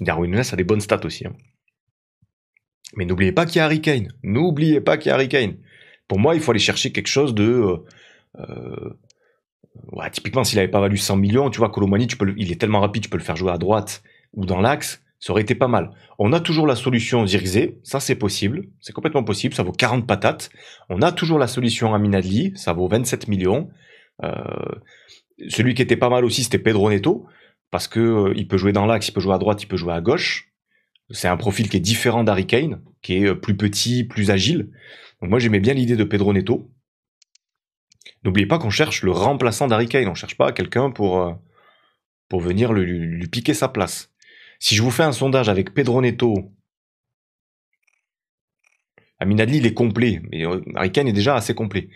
Darwin Nunes a des bonnes stats aussi. Hein. Mais n'oubliez pas qu'il y a Harry Kane. N'oubliez pas qu'il y a Harry Kane. Pour moi, il faut aller chercher quelque chose de. Euh, euh, typiquement, s'il n'avait pas valu 100 millions, tu vois, Colomani, il est tellement rapide, tu peux le faire jouer à droite ou dans l'axe. Ça aurait été pas mal. On a toujours la solution Zirze, ça c'est possible, c'est complètement possible, ça vaut 40 patates. On a toujours la solution Aminadli, ça vaut 27 millions. Euh, celui qui était pas mal aussi, c'était Pedro Neto parce que euh, il peut jouer dans l'axe, il peut jouer à droite, il peut jouer à gauche. C'est un profil qui est différent d'Harry Kane, qui est euh, plus petit, plus agile. Donc moi j'aimais bien l'idée de Pedro Neto. N'oubliez pas qu'on cherche le remplaçant d'Harry Kane, on cherche pas quelqu'un pour, euh, pour venir lui, piquer sa place. Si je vous fais un sondage avec Pedro Neto, Aminadli il est complet, mais Harry Kane est déjà assez complet.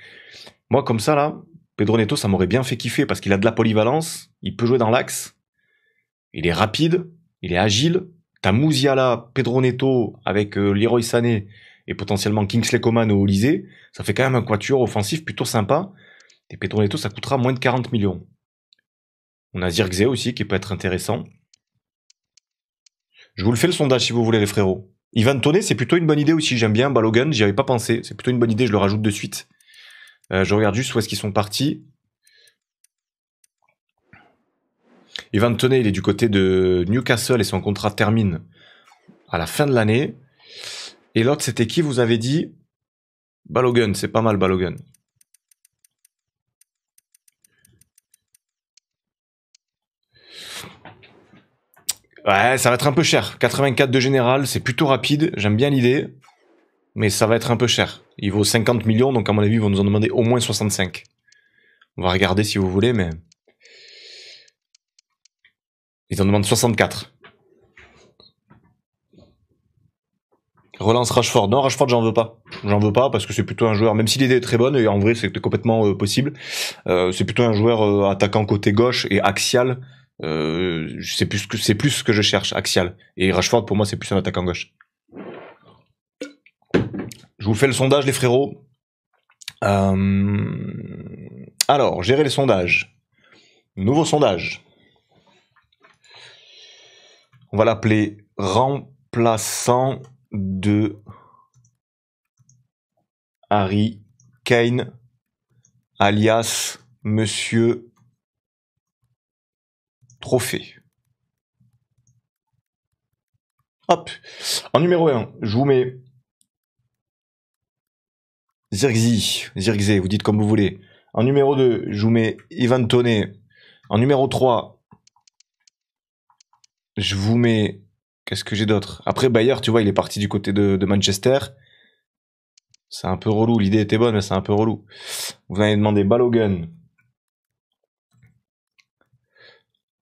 Moi, comme ça, là, Pedro Neto, ça m'aurait bien fait kiffer parce qu'il a de la polyvalence, il peut jouer dans l'axe, il est rapide, il est agile. T'as Mouziala, Pedro Neto avec euh, Leroy Sané et potentiellement Kingsley Coman au lycée. Ça fait quand même un quatuor offensif plutôt sympa. Et Pedro Neto, ça coûtera moins de 40 millions. On a Zirkzee aussi qui peut être intéressant. Je vous le fais le sondage si vous voulez les frérots. Ivan Tonnet, c'est plutôt une bonne idée aussi. J'aime bien Balogun, j'y avais pas pensé. C'est plutôt une bonne idée, je le rajoute de suite. Euh, je regarde juste où est-ce qu'ils sont partis. Ivan Toney, il est du côté de Newcastle et son contrat termine à la fin de l'année. Et l'autre, c'était qui vous avez dit Balogun, c'est pas mal Balogun. Ouais, ça va être un peu cher. 84 de général, c'est plutôt rapide, j'aime bien l'idée. Mais ça va être un peu cher. Il vaut 50 millions, donc à mon avis, ils vont nous en demander au moins 65. On va regarder si vous voulez, mais... Ils en demandent 64. Relance Rashford. Non, Rashford, j'en veux pas. J'en veux pas parce que c'est plutôt un joueur, même si l'idée est très bonne, et en vrai, c'était complètement euh, possible, euh, c'est plutôt un joueur euh, attaquant côté gauche et axial. c'est plus, que, c'est plus ce que je cherche, axial. Et Rashford, pour moi, c'est plus un attaquant gauche. Je vous fais le sondage, les frérots. alors, gérer les sondages. Nouveau sondage on va l'appeler remplaçant de Harry Kane, alias Monsieur Trophée. Hop. En numéro 1, je vous mets Zirgzi, vous dites comme vous voulez. En numéro 2, je vous mets Ivan Toney. En numéro 3, je vous mets. Qu'est-ce que j'ai d'autre Après, Bayer, tu vois, il est parti du côté de, Manchester. C'est un peu relou. L'idée était bonne, mais c'est un peu relou. Vous avez demander Balogun.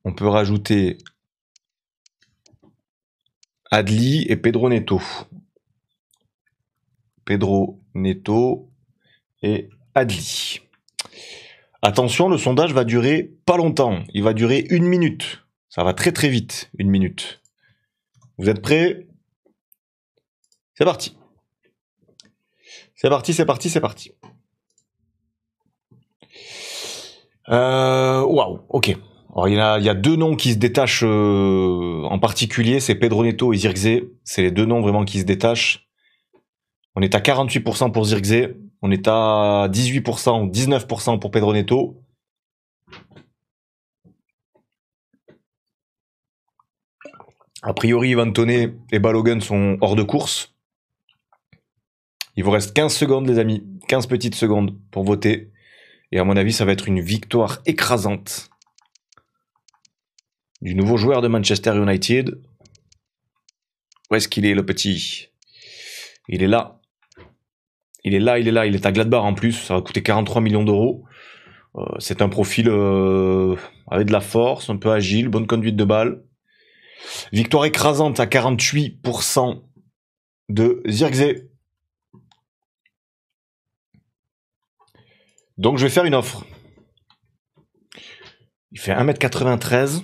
On peut rajouter Adli et Pedro Neto. Pedro Neto et Adli. Attention, le sondage va durer pas longtemps. Il va durer une minute. Ça va très très vite, une minute. Vous êtes prêts C'est parti. C'est parti, c'est parti, c'est parti. Euh, waouh, ok. Alors, il, y a, deux noms qui se détachent euh, en particulier, c'est Pedro et Zirgze. C'est les deux noms vraiment qui se détachent. On est à 48% pour Zirgze. on est à 18%, 19% pour Pedro A priori, Ivan et Balogun sont hors de course. Il vous reste 15 secondes, les amis. 15 petites secondes pour voter. Et à mon avis, ça va être une victoire écrasante du nouveau joueur de Manchester United. Où est-ce qu'il est, le petit Il est là. Il est là, il est là. Il est à Gladbach en plus. Ça va coûter 43 millions d'euros. Euh, c'est un profil euh, avec de la force, un peu agile, bonne conduite de balle. Victoire écrasante à 48% de Zirkzee. Donc je vais faire une offre. Il fait 1m93.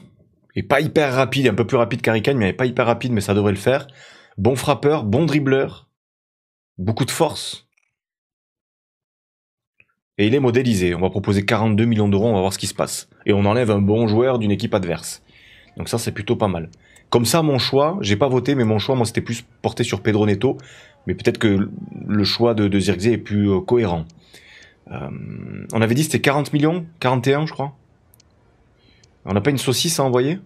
Il n'est pas hyper rapide, un peu plus rapide qu'Arikane, mais il n'est pas hyper rapide, mais ça devrait le faire. Bon frappeur, bon dribbleur. Beaucoup de force. Et il est modélisé. On va proposer 42 millions d'euros, on va voir ce qui se passe. Et on enlève un bon joueur d'une équipe adverse. Donc ça, c'est plutôt pas mal. Comme ça, mon choix, j'ai pas voté, mais mon choix, moi, c'était plus porté sur Pedro Neto. Mais peut-être que le choix de, de est plus euh, cohérent. Euh, on avait dit c'était 40 millions 41, je crois. On n'a pas une saucisse à envoyer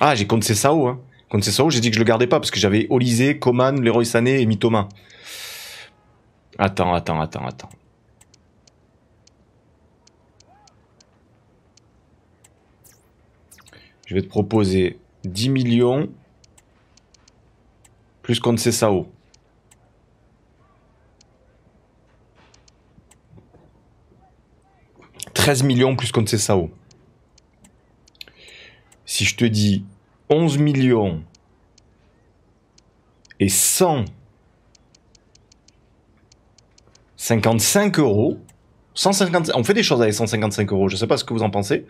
Ah, j'ai compté Sao. Hein. Compté j'ai dit que je le gardais pas parce que j'avais Olysée, Coman, Leroy Sané et Mitoma. Attends, attends, attends, attends. Je vais te proposer 10 millions plus qu'on ne ça haut. 13 millions plus qu'on ne ça haut. Si je te dis 11 millions et 155 euros, on fait des choses avec 155 euros, je ne sais pas ce que vous en pensez.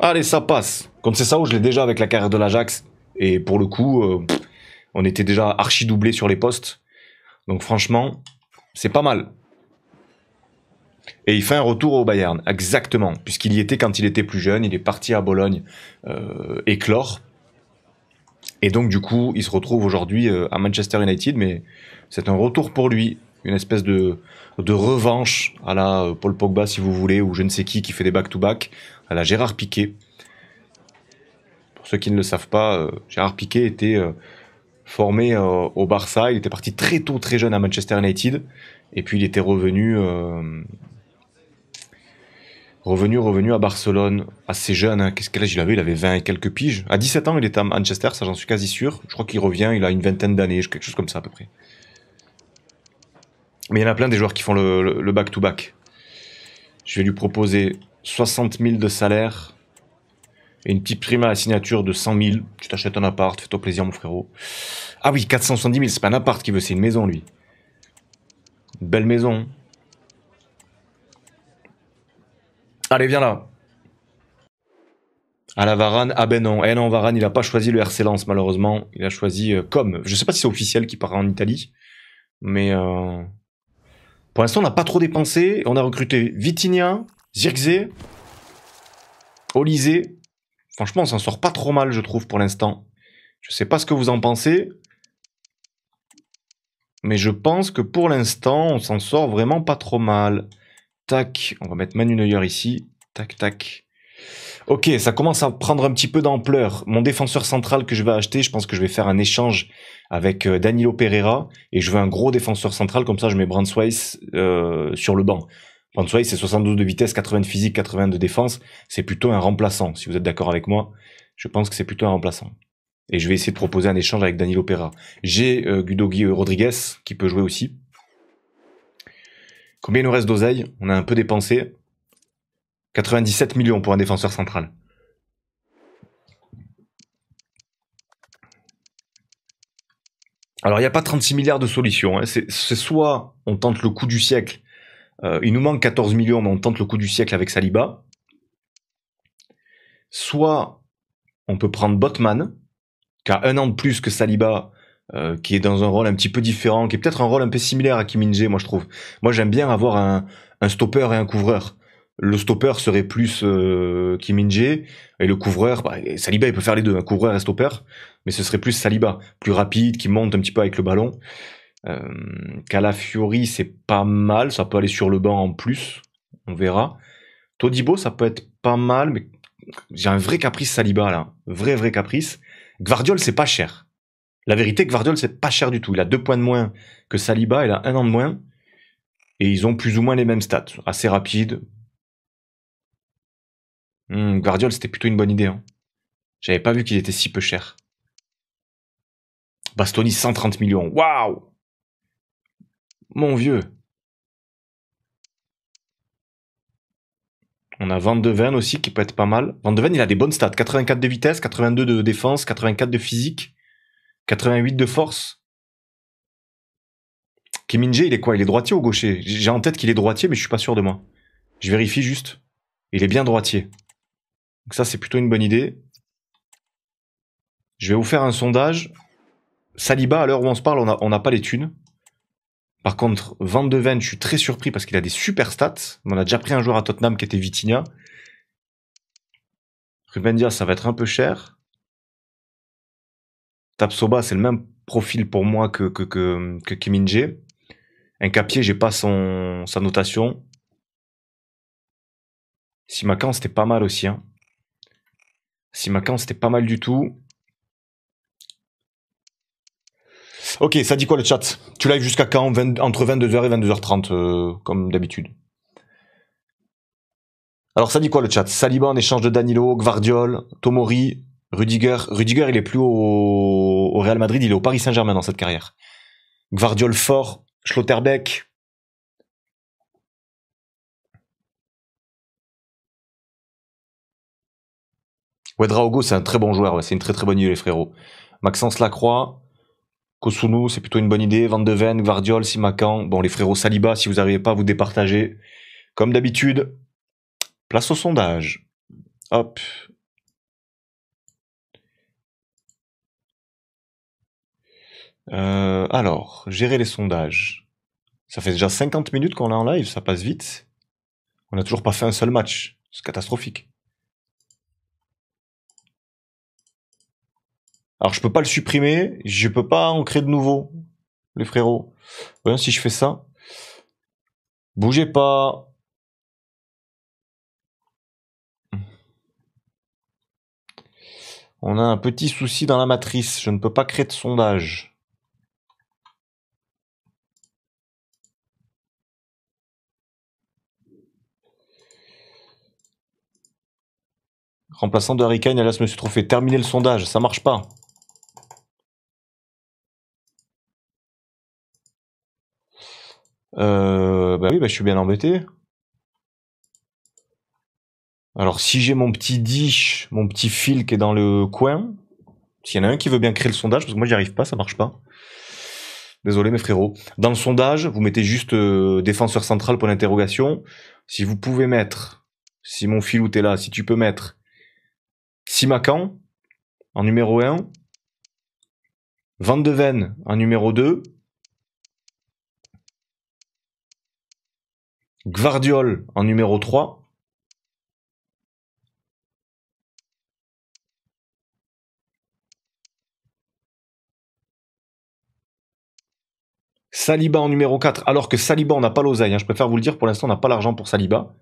Allez, ça passe. Comme c'est ça, où je l'ai déjà avec la carrière de l'Ajax. Et pour le coup, euh, on était déjà archi doublé sur les postes. Donc franchement, c'est pas mal. Et il fait un retour au Bayern, exactement, puisqu'il y était quand il était plus jeune, il est parti à Bologne euh, éclore. Et donc du coup, il se retrouve aujourd'hui euh, à Manchester United, mais c'est un retour pour lui, une espèce de, revanche à la Paul Pogba si vous voulez, ou je ne sais qui qui fait des back-to-back. back to back à la Gérard Piquet. Pour ceux qui ne le savent pas, euh, Gérard Piquet était euh, formé euh, au Barça. Il était parti très tôt, très jeune à Manchester United. Et puis il était revenu, revenu, revenu à Barcelone, assez jeune. Hein. Qu'est-ce qu'elle âge il avait Il avait 20 et quelques piges. À 17 ans, il était à Manchester, ça j'en suis quasi sûr. Je crois qu'il revient, il a une vingtaine d'années, quelque chose comme ça à peu près. Mais il y en a plein des joueurs qui font le back to -back. Je vais lui proposer 60 000 de salaire et une petite prime à la signature de 100 000. Tu t'achètes un appart, fais-toi plaisir, mon frérot. Ah oui, 470 000, c'est pas un appart qu'il veut, c'est une maison, lui. Une belle maison. Allez, viens là. À la Varane, ah ben non. Eh non, Varane, il a pas choisi le RC Lens, malheureusement. Il a choisi comme euh, Com. Je sais pas si c'est officiel qui part en Italie, mais... Euh, pour l'instant, on n'a pas trop dépensé. On a recruté Vitinia. Zirgze, Olysée, franchement, on s'en sort pas trop mal, je trouve, pour l'instant. Je sais pas ce que vous en pensez, mais je pense que pour l'instant, on s'en sort vraiment pas trop mal. Tac, on va mettre Manu Neuer ici. Tac, tac. Ok, ça commence à prendre un petit peu d'ampleur. Mon défenseur central que je vais acheter, je pense que je vais faire un échange avec euh, Danilo Pereira et je veux un gros défenseur central, comme ça je mets Brandt euh, sur le banc il c'est 72 de vitesse, 80 de physique, 80 de défense. C'est plutôt un remplaçant. Si vous êtes d'accord avec moi, je pense que c'est plutôt un remplaçant. Et je vais essayer de proposer un échange avec Danilo Pera. J'ai euh, gudogui euh, Rodriguez qui peut jouer aussi. Combien nous reste d'oseille On a un peu dépensé. 97 millions pour un défenseur central. Alors il n'y a pas 36 milliards de solutions. Hein. C'est soit on tente le coup du siècle euh, il nous manque 14 millions, mais on tente le coup du siècle avec Saliba. Soit on peut prendre Botman, qui a un an de plus que Saliba, euh, qui est dans un rôle un petit peu différent, qui est peut-être un rôle un peu similaire à Kim moi je trouve. Moi j'aime bien avoir un, un, stopper et un couvreur. Le stopper serait plus euh, Kim et le couvreur, bah, Saliba il peut faire les deux, un couvreur et un stopper, mais ce serait plus Saliba, plus rapide, qui monte un petit peu avec le ballon. Euh, Calafiori, c'est pas mal, ça peut aller sur le banc en plus, on verra. Todibo, ça peut être pas mal, mais j'ai un vrai caprice Saliba là, vrai vrai caprice. Gvardiol, c'est pas cher. La vérité, Gvardiol, c'est pas cher du tout. Il a deux points de moins que Saliba, il a un an de moins, et ils ont plus ou moins les mêmes stats, assez rapide. Hmm, Gvardiol, c'était plutôt une bonne idée. Hein. J'avais pas vu qu'il était si peu cher. Bastoni 130 millions. Waouh mon vieux! On a Van de aussi qui peut être pas mal. Van de il a des bonnes stats. 84 de vitesse, 82 de défense, 84 de physique, 88 de force. Kiminje il est quoi Il est droitier ou gaucher J'ai en tête qu'il est droitier, mais je suis pas sûr de moi. Je vérifie juste. Il est bien droitier. Donc ça, c'est plutôt une bonne idée. Je vais vous faire un sondage. Saliba, à l'heure où on se parle, on n'a on pas les thunes. Par contre, Van de Ven, je suis très surpris parce qu'il a des super stats. On a déjà pris un joueur à Tottenham qui était Vitinha. Rubendia, ça va être un peu cher. Tapsoba, c'est le même profil pour moi que, que, que, que Kiminje. Un capier, j'ai pas son, sa notation. Simakan, c'était pas mal aussi. Hein. Simakan, c'était pas mal du tout. Ok, ça dit quoi le chat Tu live jusqu'à quand Entre 22h et 22h30, euh, comme d'habitude. Alors ça dit quoi le chat Saliba en échange de Danilo, Gvardiol, Tomori, Rudiger. Rudiger, il est plus au, au Real Madrid, il est au Paris Saint-Germain dans cette carrière. Gvardiol fort, Schlotterbeck, Ouedraogo, c'est un très bon joueur, c'est une très très bonne idée, les frérots. Maxence Lacroix, Kosunu, c'est plutôt une bonne idée. Van de Ven, Simakan. Bon, les frérots Saliba, si vous n'arrivez pas à vous départager, comme d'habitude, place au sondage. Hop. Euh, alors, gérer les sondages. Ça fait déjà 50 minutes qu'on est en live, ça passe vite. On n'a toujours pas fait un seul match. C'est catastrophique. Alors je peux pas le supprimer, je peux pas en créer de nouveau, les frérots. Voyons si je fais ça. Bougez pas. On a un petit souci dans la matrice, je ne peux pas créer de sondage. remplaçant de Harry Kane, Alas me suis trop fait terminer le sondage, ça marche pas. Euh, bah oui, bah, je suis bien embêté. Alors si j'ai mon petit dish, mon petit fil qui est dans le coin, s'il y en a un qui veut bien créer le sondage, parce que moi j'y arrive pas, ça marche pas. Désolé mes frérots. Dans le sondage, vous mettez juste euh, défenseur central pour l'interrogation. Si vous pouvez mettre, si mon filou t'es là, si tu peux mettre Simacan en numéro 1, Vandeven de Ven en numéro 2, Gvardiol en numéro 3. Saliba en numéro 4, alors que Saliba, on n'a pas l'oseille. Hein. Je préfère vous le dire, pour l'instant, on n'a pas l'argent pour Saliba.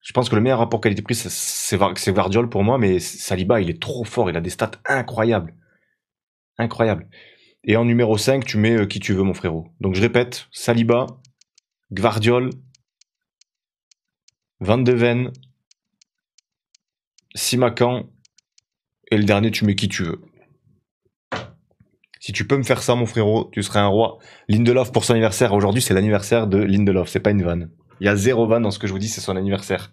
Je pense que le meilleur rapport qualité-prix, c'est Gvardiol pour moi, mais Saliba, il est trop fort, il a des stats incroyables. Incroyable. Et en numéro 5, tu mets euh, qui tu veux, mon frérot. Donc je répète, Saliba, Gvardiol, Van de Ven, Simacan, et le dernier, tu mets qui tu veux. Si tu peux me faire ça, mon frérot, tu serais un roi. Lindelof pour son anniversaire. Aujourd'hui, c'est l'anniversaire de Lindelof. C'est pas une vanne. Il y a zéro vanne dans ce que je vous dis, c'est son anniversaire.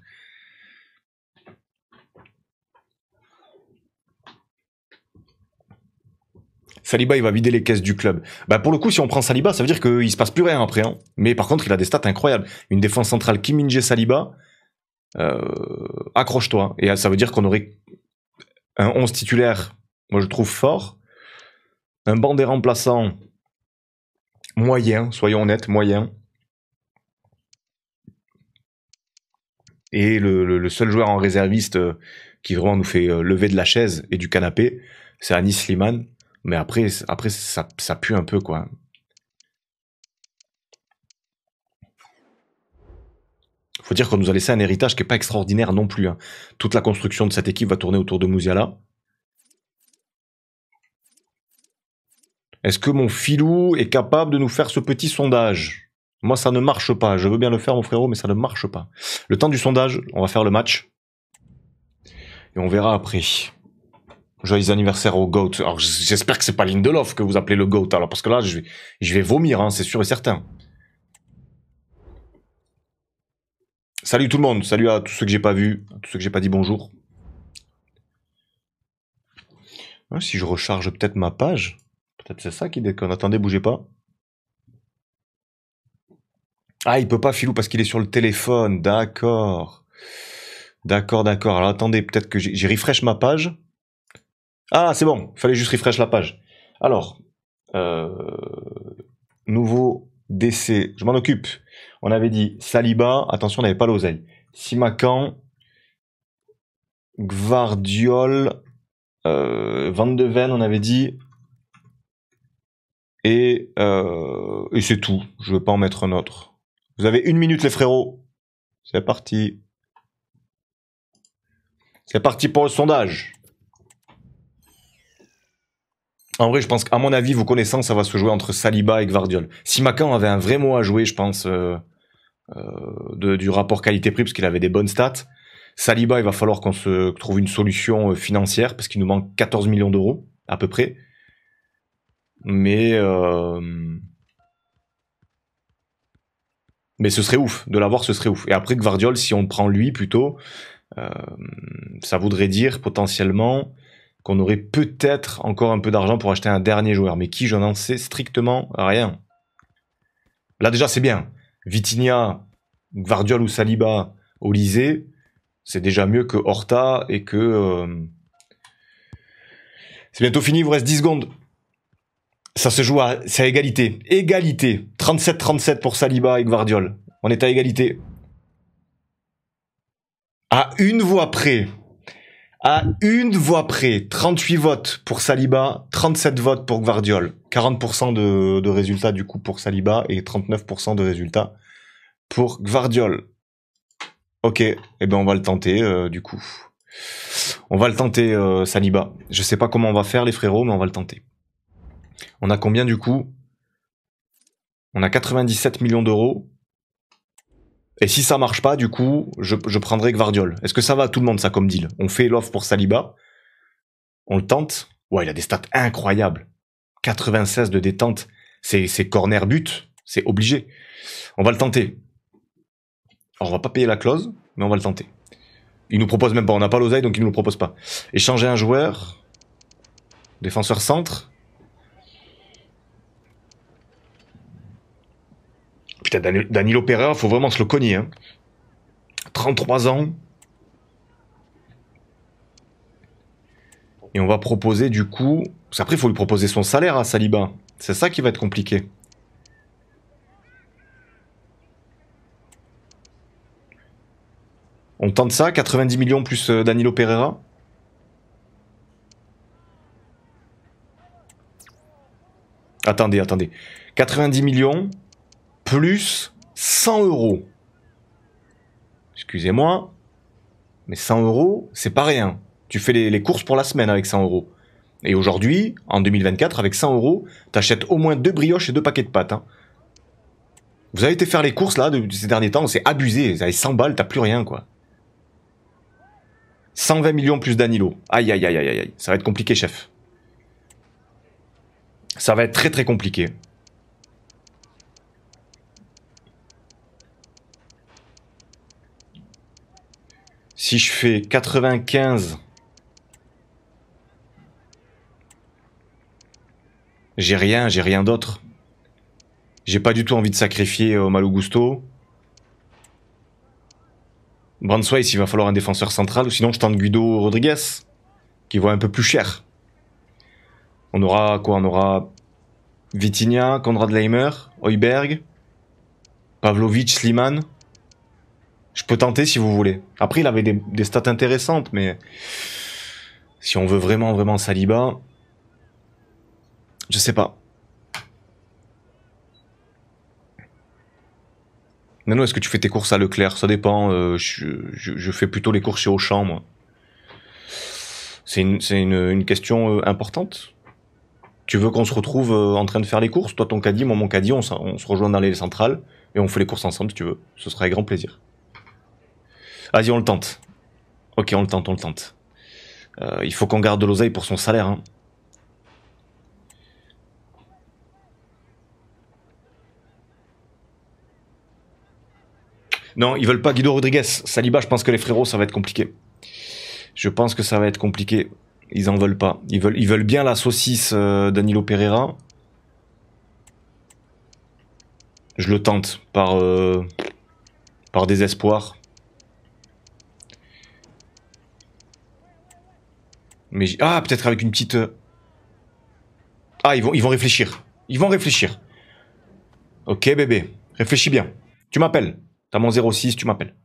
Saliba, il va vider les caisses du club. Bah, pour le coup, si on prend Saliba, ça veut dire qu'il se passe plus rien après. Hein. Mais par contre, il a des stats incroyables. Une défense centrale Kiminje Saliba, euh, accroche-toi. Et ça veut dire qu'on aurait un 11 titulaire, moi je trouve fort. Un banc des remplaçants moyen, soyons honnêtes, moyen. Et le, seul joueur en réserviste euh, qui vraiment nous fait euh, lever de la chaise et du canapé, c'est Anis Liman. Mais après, après ça, pue un peu, quoi. Faut dire qu'on nous a laissé un héritage qui n'est pas extraordinaire non plus. Hein. Toute la construction de cette équipe va tourner autour de Mouziala. Est-ce que mon filou est capable de nous faire ce petit sondage Moi, ça ne marche pas. Je veux bien le faire, mon frérot, mais ça ne marche pas. Le temps du sondage, on va faire le match. Et on verra après. Joyeux anniversaire au GOAT. Alors, j'espère que c'est pas Lindelof que vous appelez le GOAT, alors, parce que là, je vais, je vais vomir, hein, c'est sûr et certain. Salut tout le monde, salut à tous ceux que j'ai pas vus, à tous ceux que j'ai pas dit bonjour. Si je recharge peut-être ma page, peut-être c'est ça qui déconne. Attendez, bougez pas. Ah, il peut pas, Filou, parce qu'il est sur le téléphone. D'accord. D'accord, d'accord. Alors attendez, peut-être que j'ai refresh ma page. Ah, c'est bon, fallait juste refresh la page. Alors, euh, nouveau décès, je m'en occupe. On avait dit Saliba, attention, on n'avait pas l'oseille. Simacan, Gvardiol, euh, Van de Ven, on avait dit. Et, euh, et c'est tout. Je ne veux pas en mettre un autre. Vous avez une minute, les frérots. C'est parti. C'est parti pour le sondage. En vrai, je pense qu'à mon avis, vous connaissant, ça va se jouer entre Saliba et Gvardiol. Si Macan avait un vrai mot à jouer, je pense, euh, euh, du rapport qualité-prix, parce qu'il avait des bonnes stats, Saliba, il va falloir qu'on se trouve une solution euh, financière, parce qu'il nous manque 14 millions d'euros, à peu près. Mais... mais ce serait ouf, de l'avoir, ce serait ouf. Et après, Gvardiol, si on prend lui plutôt, ça voudrait dire potentiellement qu'on aurait peut-être encore un peu d'argent pour acheter un dernier joueur, mais qui, je n'en sais strictement rien. Là déjà, c'est bien. Vitinha, Guardiol ou Saliba, Olysée, c'est déjà mieux que Horta et que... Euh, c'est bientôt fini, il vous reste 10 secondes. Ça se joue à, à égalité. Égalité. 37-37 pour Saliba et Guardiol. On est à égalité. À une voix près, à une voix près, 38 votes pour Saliba, 37 votes pour Gvardiol. 40% de, résultats du coup pour Saliba et 39% de résultats pour Gvardiol. Ok, et eh ben on va le tenter euh, du coup. On va le tenter euh, Saliba. Je sais pas comment on va faire les frérots, mais on va le tenter. On a combien du coup On a 97 millions d'euros. Et si ça marche pas, du coup, je, prendrai Gvardiol. Est-ce que ça va à tout le monde, ça, comme deal On fait l'offre pour Saliba, on le tente. Ouais, il a des stats incroyables. 96 de détente, c'est corner but, c'est obligé. On va le tenter. Alors, on va pas payer la clause, mais on va le tenter. Il nous propose même pas, on n'a pas l'oseille, donc il nous le propose pas. Échanger un joueur, défenseur centre, Putain, Danilo Pereira, faut vraiment se le cogner. 33 hein. ans. Et on va proposer du coup... après, il faut lui proposer son salaire à Saliba. C'est ça qui va être compliqué. On tente ça, 90 millions plus euh, Danilo Pereira. Attendez, attendez. 90 millions, plus 100 euros. Excusez-moi, mais 100 euros, c'est pas rien. Tu fais les, courses pour la semaine avec 100 euros. Et aujourd'hui, en 2024, avec 100 euros, t'achètes au moins deux brioches et deux paquets de pâtes. Hein. Vous avez été faire les courses là de, ces derniers temps, c'est abusé. Vous avez 100 balles, t'as plus rien quoi. 120 millions plus Danilo. Aïe aïe aïe aïe aïe. Ça va être compliqué, chef. Ça va être très très compliqué. Si je fais 95, j'ai rien, j'ai rien d'autre. J'ai pas du tout envie de sacrifier au euh, Malogusto. Bransweiss, il va falloir un défenseur central, Ou sinon je tente Guido Rodriguez, qui voit un peu plus cher. On aura quoi On aura Vitinha, Konrad Leimer, Heuberg, Pavlovic, Sliman. Je peux tenter si vous voulez. Après, il avait des, stats intéressantes, mais si on veut vraiment, vraiment Saliba, je sais pas. Nano, est-ce que tu fais tes courses à Leclerc Ça dépend. Euh, je, fais plutôt les courses chez Auchan, moi. C'est une, question euh, importante. Tu veux qu'on se retrouve euh, en train de faire les courses Toi, ton caddie, moi, mon caddie, on, on se rejoint dans les centrales et on fait les courses ensemble si tu veux. Ce sera avec grand plaisir. Vas-y, on le tente. Ok, on le tente, on le tente. Euh, il faut qu'on garde de l'oseille pour son salaire. Hein. Non, ils veulent pas Guido Rodriguez. Saliba, je pense que les frérots, ça va être compliqué. Je pense que ça va être compliqué. Ils en veulent pas. Ils veulent, ils veulent bien la saucisse euh, d'Anilo Pereira. Je le tente par, euh, par désespoir. Mais ah, peut-être avec une petite... Euh, ah, ils vont, ils vont réfléchir. Ils vont réfléchir. Ok, bébé. Réfléchis bien. Tu m'appelles. T'as mon 06, tu m'appelles.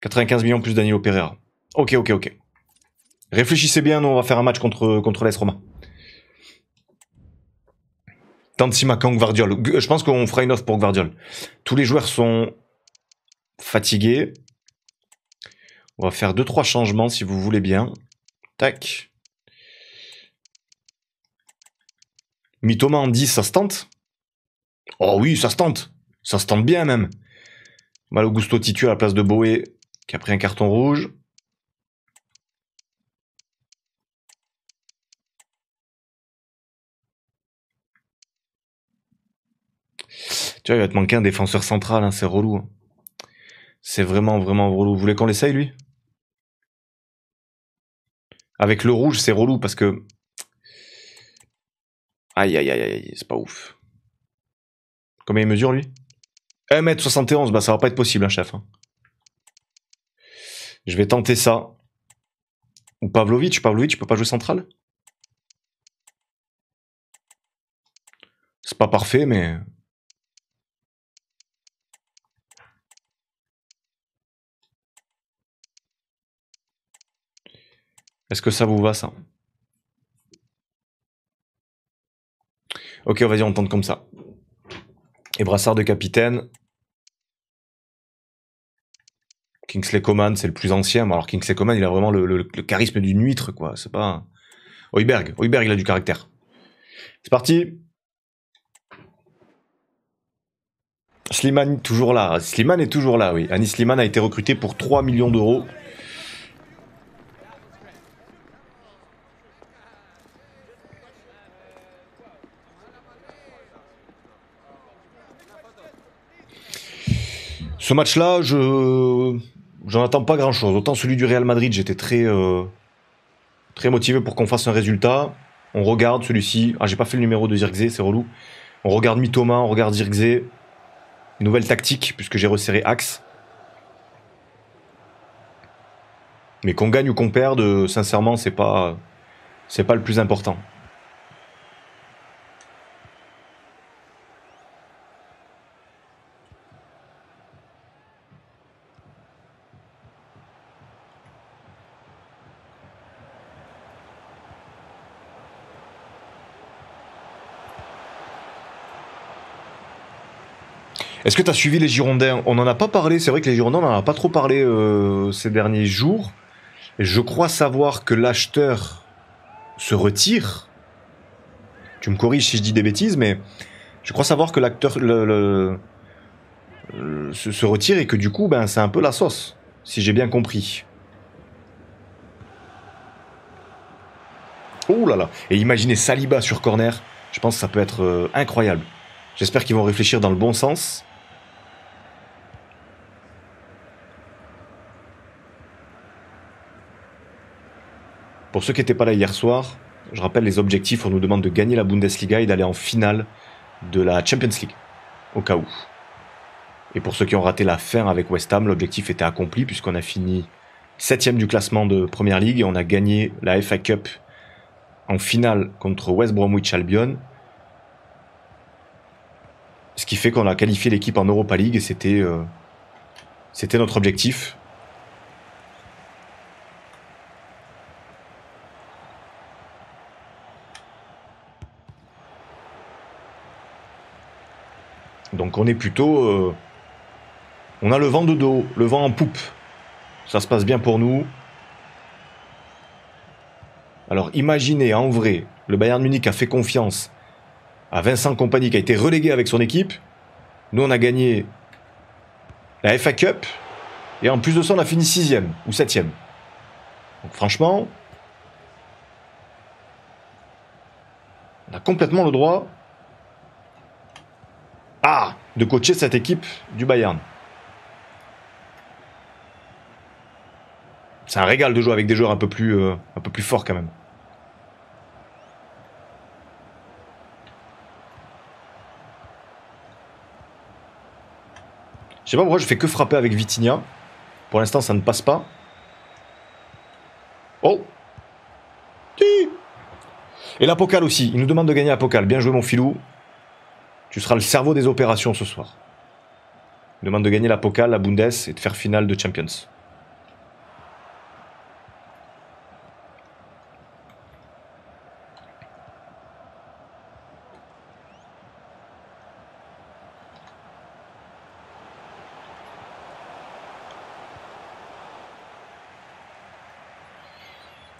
95 millions plus d'années Pereira. Ok, ok, ok. Réfléchissez bien, nous, on va faire un match contre, contre l'AS Roma. Kang Guardiol. Je pense qu'on fera une offre pour Guardiol. Tous les joueurs sont fatigués. On va faire deux, trois changements si vous voulez bien. Tac. Mitoma en 10, ça se tente Oh oui, ça se tente. Ça se tente bien même. Mal Augusto Titu à la place de Boé, qui a pris un carton rouge. Tu vois, il va te manquer un défenseur central, hein, c'est relou. Hein. C'est vraiment, vraiment relou. Vous voulez qu'on l'essaye, lui avec le rouge, c'est relou parce que. Aïe, aïe, aïe, aïe, c'est pas ouf. Combien il mesure lui 1m71, bah ça va pas être possible, hein, chef. Hein. Je vais tenter ça. Ou Pavlovitch, Pavlovitch peux pas jouer central C'est pas parfait, mais Est-ce que ça vous va, ça Ok, on va dire on tente comme ça. Et brassard de capitaine. Kingsley Coman, c'est le plus ancien. Mais alors Kingsley Coman, il a vraiment le, charisme d'une huître, quoi. C'est pas... Oiberg. Oiberg, il a du caractère. C'est parti Slimane toujours là. Slimane est toujours là, oui. Anis Slimane a été recruté pour 3 millions d'euros. ce match-là, je j'en attends pas grand-chose. Autant celui du Real Madrid, j'étais très euh, très motivé pour qu'on fasse un résultat. On regarde celui-ci. Ah, j'ai pas fait le numéro de Zirkzee, c'est relou. On regarde Mitoma, on regarde Zirkzee. nouvelle tactique puisque j'ai resserré axe. Mais qu'on gagne ou qu'on perde, euh, sincèrement, c'est pas c'est pas le plus important. Est-ce que tu as suivi les Girondins On n'en a pas parlé, c'est vrai que les Girondins, on n'en a pas trop parlé euh, ces derniers jours. je crois savoir que l'acheteur se retire. Tu me corriges si je dis des bêtises, mais je crois savoir que l'acteur se, retire et que du coup, ben, c'est un peu la sauce, si j'ai bien compris. Oh là là Et imaginez Saliba sur corner, je pense que ça peut être euh, incroyable. J'espère qu'ils vont réfléchir dans le bon sens. Pour ceux qui n'étaient pas là hier soir, je rappelle les objectifs. On nous demande de gagner la Bundesliga et d'aller en finale de la Champions League, au cas où. Et pour ceux qui ont raté la fin avec West Ham, l'objectif était accompli puisqu'on a fini 7 septième du classement de Première League et on a gagné la FA Cup en finale contre West Bromwich Albion. Ce qui fait qu'on a qualifié l'équipe en Europa League et c'était euh, c'était notre objectif. Donc on est plutôt... Euh, on a le vent de dos, le vent en poupe. Ça se passe bien pour nous. Alors imaginez en vrai, le Bayern Munich a fait confiance à Vincent Compagnie qui a été relégué avec son équipe. Nous on a gagné la FA Cup. Et en plus de ça, on a fini sixième ou septième. Donc franchement, on a complètement le droit de coacher cette équipe du Bayern. C'est un régal de jouer avec des joueurs un peu plus, euh, un peu plus forts quand même. Je sais pas pourquoi je fais que frapper avec Vitinha. Pour l'instant, ça ne passe pas. Oh Et l'Apocal aussi. Il nous demande de gagner l'Apocal. Bien joué, mon filou. Tu seras le cerveau des opérations ce soir. Demande de gagner la Pokal, la Bundes et de faire finale de Champions.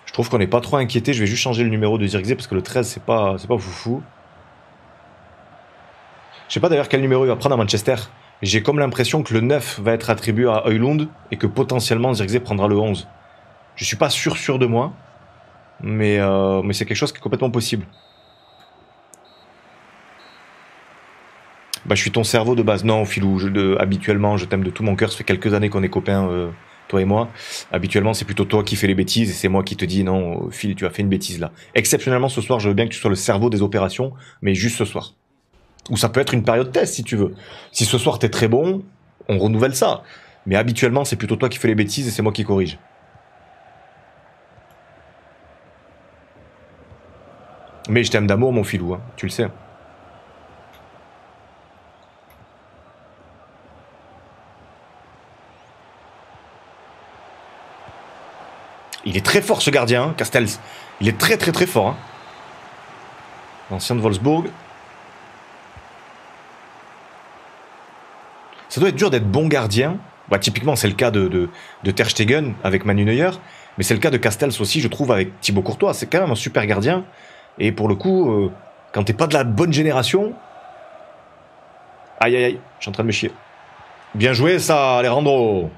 Je trouve qu'on n'est pas trop inquiété. Je vais juste changer le numéro de Zirkzee parce que le 13, c'est pas, c'est pas foufou. Je sais pas d'ailleurs quel numéro il va prendre à Manchester. J'ai comme l'impression que le 9 va être attribué à Eulund et que potentiellement Zirkzee prendra le 11. Je suis pas sûr sûr de moi, mais, euh, mais c'est quelque chose qui est complètement possible. Bah, je suis ton cerveau de base. Non, Filou, habituellement, je t'aime de tout mon cœur. Ça fait quelques années qu'on est copains, euh, toi et moi. Habituellement, c'est plutôt toi qui fais les bêtises et c'est moi qui te dis non, Phil, tu as fait une bêtise là. Exceptionnellement, ce soir, je veux bien que tu sois le cerveau des opérations, mais juste ce soir. Ou ça peut être une période test si tu veux. Si ce soir t'es très bon, on renouvelle ça. Mais habituellement, c'est plutôt toi qui fais les bêtises et c'est moi qui corrige. Mais je t'aime d'amour, mon filou, hein. tu le sais. Il est très fort ce gardien, hein, Castels. Il est très très très fort. Hein. L'ancien de Wolfsburg. ça doit être dur d'être bon gardien. Bah, typiquement, c'est le cas de, de, Ter Stegen avec Manu Neuer, mais c'est le cas de Castels aussi, je trouve, avec Thibaut Courtois. C'est quand même un super gardien. Et pour le coup, euh, quand t'es pas de la bonne génération. Aïe aïe aïe, je suis en train de me chier. Bien joué ça, Alejandro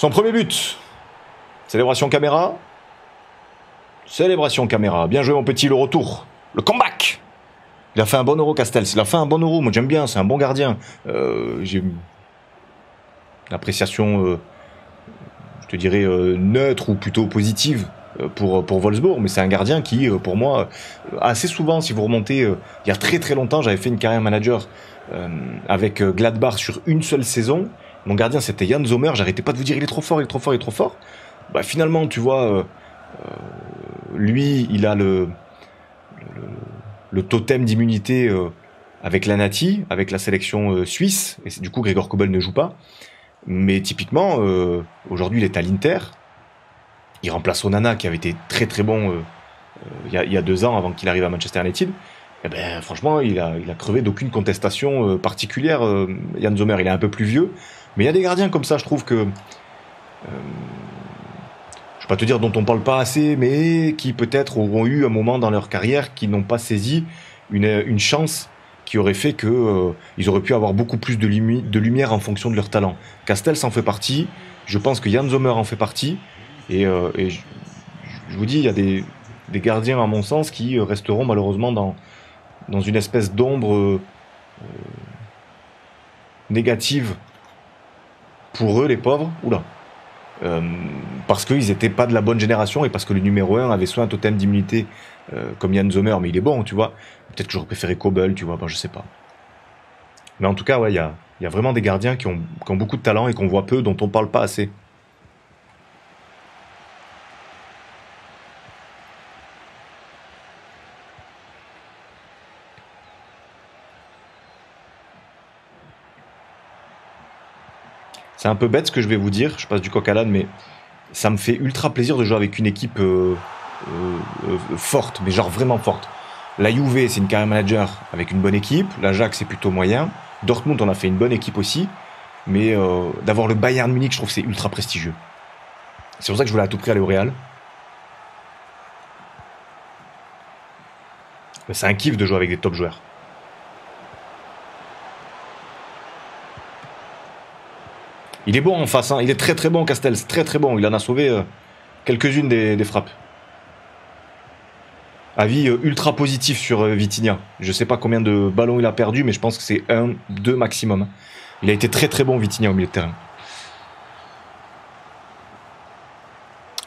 Son premier but. Célébration caméra. Célébration caméra. Bien joué, mon petit, le retour. Le comeback. Il a fait un bon euro, Castels. Il a fait un bon euro. Moi, j'aime bien. C'est un bon gardien. Euh, j'ai l'appréciation, euh, je te dirais, euh, neutre ou plutôt positive pour, pour Wolfsburg, mais c'est un gardien qui, pour moi, assez souvent, si vous remontez, il y a très très longtemps, j'avais fait une carrière manager avec Gladbach sur une seule saison, mon gardien, c'était Jan Zomer. J'arrêtais pas de vous dire, il est trop fort, il est trop fort, il est trop fort. Bah, finalement, tu vois, euh, euh, lui, il a le, le, totem d'immunité euh, avec la Nati, avec la sélection suisse. Et du coup, Gregor Kobel ne joue pas. Mais typiquement, aujourd'hui, il est à l'Inter. Il remplace Onana, qui avait été très très bon il y, a deux ans avant qu'il arrive à Manchester United. et eh ben, franchement, il a, crevé d'aucune contestation particulière, Jan Zomer. Il est un peu plus vieux, mais il y a des gardiens comme ça, je trouve que. Euh, je ne vais pas te dire dont on ne parle pas assez, mais qui peut-être auront eu un moment dans leur carrière qui n'ont pas saisi une, chance qui aurait fait qu'ils euh, auraient pu avoir beaucoup plus de, lumière en fonction de leur talent. Castel s'en fait partie, je pense que Jan Zomer en fait partie, et, euh, je, vous dis, il y a des, gardiens, à mon sens, qui resteront malheureusement dans, dans une espèce d'ombre négative pour eux, les pauvres, oula. Euh, parce qu'ils n'étaient pas de la bonne génération et parce que le numéro 1 avait soit un totem d'immunité euh, comme Yann Zomer, mais il est bon, tu vois. Peut-être que j'aurais préféré Cobble, tu vois, ben, je sais pas. Mais en tout cas, ouais, il y a, vraiment des gardiens qui ont, qui ont beaucoup de talent et qu'on voit peu, dont on parle pas assez. C'est un peu bête ce que je vais vous dire, je passe du coq à l'âne, mais ça me fait ultra plaisir de jouer avec une équipe euh, euh, euh, forte, mais genre vraiment forte. La Juve, c'est une carrière manager avec une bonne équipe. la Jacques, c'est plutôt moyen. Dortmund, on a fait une bonne équipe aussi. Mais d'avoir le Bayern Munich, je trouve c'est ultra prestigieux. C'est pour ça que je voulais à tout prix aller au Real. C'est un kiff de jouer avec des top joueurs. Il est bon en face, hein. il est très très bon Castels. très très bon. Il en a sauvé euh, quelques-unes des, frappes. Avis euh, ultra positif sur euh, Vitinha. Je sais pas combien de ballons il a perdu, mais je pense que c'est un, deux maximum. Hein. Il a été très très bon Vitinha au milieu de terrain.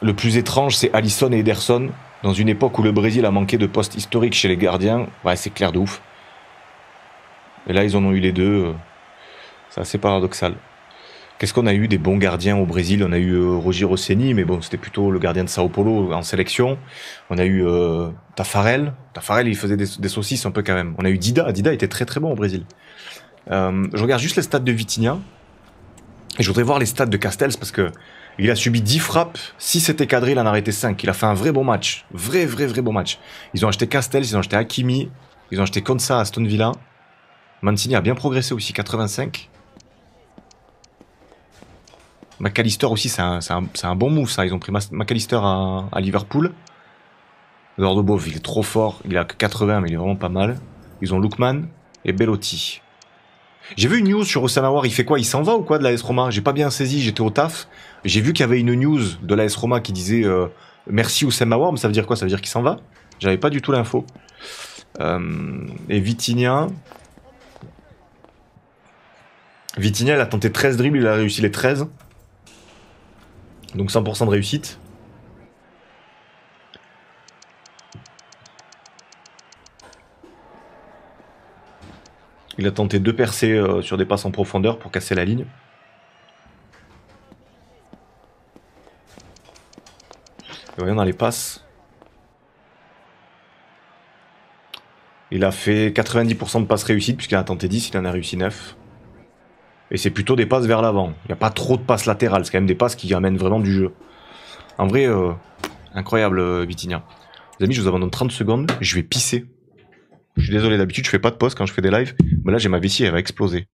Le plus étrange, c'est Allison et Ederson. Dans une époque où le Brésil a manqué de postes historiques chez les gardiens, ouais, c'est clair de ouf. Et là, ils en ont eu les deux. C'est assez paradoxal. Qu'est-ce qu'on a eu des bons gardiens au Brésil On a eu euh, Roger Rossini, mais bon, c'était plutôt le gardien de Sao Paulo en sélection. On a eu euh, Tafarel. Tafarel, il faisait des, saucisses un peu quand même. On a eu Dida. Dida était très très bon au Brésil. Euh, je regarde juste les stats de Vitinha. Et je voudrais voir les stats de Castells parce que il a subi 10 frappes. Si c'était cadré, il en a arrêté 5. Il a fait un vrai bon match. Vrai, vrai, vrai bon match. Ils ont acheté Castells, ils ont acheté Hakimi, ils ont acheté Konsa à Stone Villa. Mancini a bien progressé aussi, 85. McAllister aussi, c'est un, bon move, ça. Ils ont pris McAllister à, à Liverpool. Zordobov, il est trop fort. Il a que 80, mais il est vraiment pas mal. Ils ont Lookman et Bellotti. J'ai vu une news sur Osanawar. Il fait quoi Il s'en va ou quoi de la Roma J'ai pas bien saisi. J'étais au taf. J'ai vu qu'il y avait une news de la S Roma qui disait euh, merci merci Osanawar. Mais ça veut dire quoi Ça veut dire qu'il s'en va J'avais pas du tout l'info. Euh, et Vitinia. Vitinia il a tenté 13 dribbles. Il a réussi les 13. Donc 100% de réussite. Il a tenté deux percées euh, sur des passes en profondeur pour casser la ligne. Et voyons dans les passes. Il a fait 90% de passes réussites puisqu'il a tenté 10, il en a réussi 9. Et c'est plutôt des passes vers l'avant. Il n'y a pas trop de passes latérales. C'est quand même des passes qui amènent vraiment du jeu. En vrai, euh, incroyable, euh, Vitinia. Les amis, je vous abandonne 30 secondes. Je vais pisser. Je suis désolé, d'habitude, je fais pas de pause quand je fais des lives. Mais là, j'ai ma vessie, elle va exploser.